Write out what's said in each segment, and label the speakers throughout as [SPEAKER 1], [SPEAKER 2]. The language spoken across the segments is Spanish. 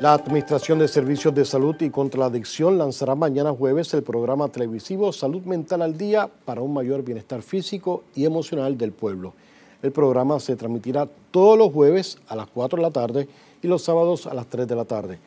[SPEAKER 1] La Administración de Servicios de Salud y contra la Adicción lanzará mañana jueves el programa televisivo Salud Mental al Día para un mayor bienestar físico y emocional del pueblo. El programa se transmitirá todos los jueves a las 4 de la tarde y los sábados a las 3 de la tarde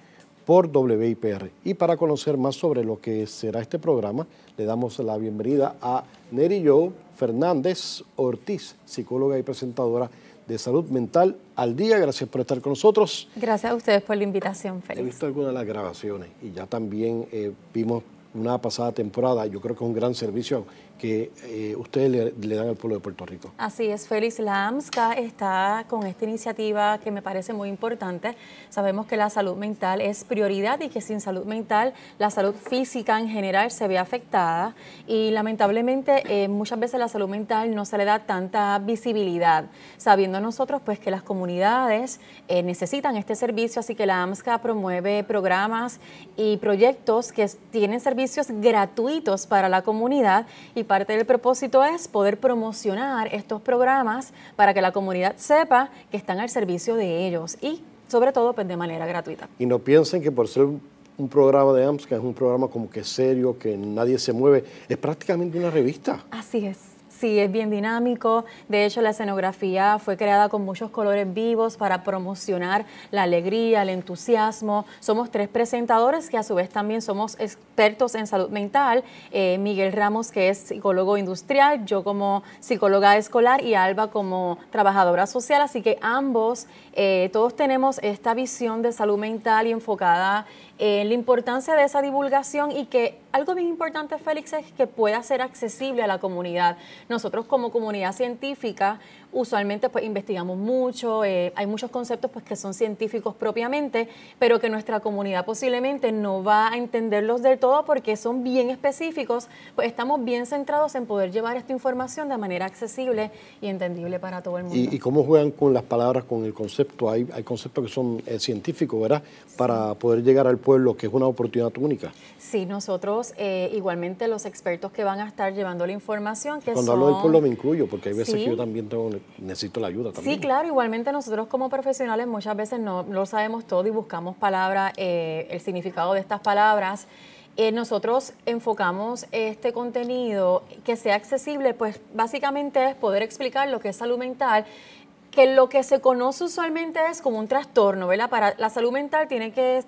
[SPEAKER 1] por WIPR. Y para conocer más sobre lo que será este programa, le damos la bienvenida a Neri Joe Fernández Ortiz, psicóloga y presentadora de Salud Mental al Día. Gracias por estar con nosotros.
[SPEAKER 2] Gracias a ustedes por la invitación, Félix. He
[SPEAKER 1] visto algunas de las grabaciones y ya también eh, vimos una pasada temporada. Yo creo que es un gran servicio que eh, ustedes le, dan al pueblo de Puerto Rico.
[SPEAKER 2] Así es, Félix. La AMSCA está con esta iniciativa que me parece muy importante. Sabemos que la salud mental es prioridad y que sin salud mental la salud física en general se ve afectada y lamentablemente eh, muchas veces la salud mental no se le da tanta visibilidad, sabiendo nosotros pues que las comunidades eh, necesitan este servicio, así que la AMSCA promueve programas y proyectos que tienen servicio servicios gratuitos para la comunidad y parte del propósito es poder promocionar estos programas para que la comunidad sepa que están al servicio de ellos y sobre todo pues, de manera gratuita.
[SPEAKER 1] Y no piensen que por ser un programa de AMS, que es un programa como que serio, que nadie se mueve, es prácticamente una revista.
[SPEAKER 2] Así es. Sí, es bien dinámico. De hecho, la escenografía fue creada con muchos colores vivos para promocionar la alegría, el entusiasmo. Somos tres presentadores que a su vez también somos expertos en salud mental. Eh, Miguel Ramos, que es psicólogo industrial, yo como psicóloga escolar y Alba como trabajadora social. Así que ambos, eh, todos tenemos esta visión de salud mental y enfocada en la importancia de esa divulgación y que algo bien importante, Félix, es que pueda ser accesible a la comunidad nosotros como comunidad científica usualmente pues investigamos mucho, eh, hay muchos conceptos pues que son científicos propiamente, pero que nuestra comunidad posiblemente no va a entenderlos del todo porque son bien específicos, pues estamos bien centrados en poder llevar esta información de manera accesible y entendible para todo el mundo. ¿Y,
[SPEAKER 1] cómo juegan con las palabras, con el concepto? Hay, hay conceptos que son eh, científicos, ¿verdad? Para poder llegar al pueblo, que es una oportunidad única.
[SPEAKER 2] Sí, nosotros eh, igualmente los expertos que van a estar llevando la información que Cuando hablo del pueblo me
[SPEAKER 1] incluyo, porque hay veces que yo también tengo necesito la ayuda también. Sí, claro,
[SPEAKER 2] igualmente nosotros como profesionales muchas veces no lo sabemos todo y buscamos palabras, eh, el significado de estas palabras. Eh, nosotros enfocamos este contenido que sea accesible, pues básicamente es poder explicar lo que es salud mental que lo que se conoce usualmente es como un trastorno, ¿verdad? Para la salud mental tiene que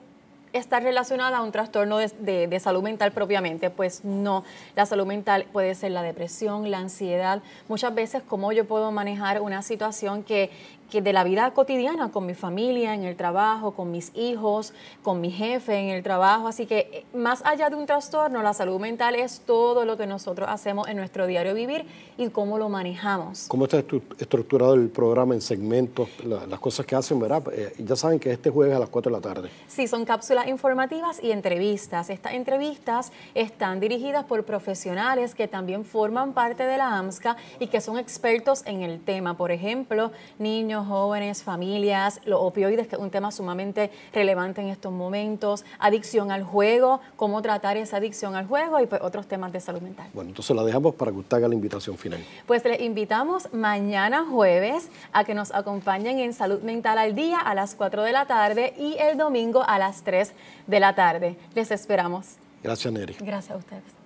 [SPEAKER 2] Está relacionada a un trastorno de, de, de, salud mental propiamente, pues no. La salud mental puede ser la depresión, la ansiedad, muchas veces cómo yo puedo manejar una situación que, que de la vida cotidiana con mi familia, en el trabajo, con mis hijos, con mi jefe en el trabajo. Así que eh, más allá de un trastorno, la salud mental es todo lo que nosotros hacemos en nuestro diario vivir y cómo lo manejamos.
[SPEAKER 1] ¿Cómo está estructurado el programa en segmentos, las cosas que hacen, verdad? Eh, ya saben que este jueves a las 4 de la tarde.
[SPEAKER 2] Sí, son cápsulas informativas y entrevistas. Estas entrevistas están dirigidas por profesionales que también forman parte de la AMSCA y que son expertos en el tema. Por ejemplo, niños jóvenes, familias, los opioides, que es un tema sumamente relevante en estos momentos, adicción al juego, cómo tratar esa adicción al juego y pues otros temas de salud mental.
[SPEAKER 1] Bueno, entonces la dejamos para que usted haga la invitación final.
[SPEAKER 2] Pues les invitamos mañana jueves a que nos acompañen en Salud Mental al Día a las 4 de la tarde y el domingo a las 3 de la tarde. Les esperamos. Gracias, Neri. Gracias a ustedes.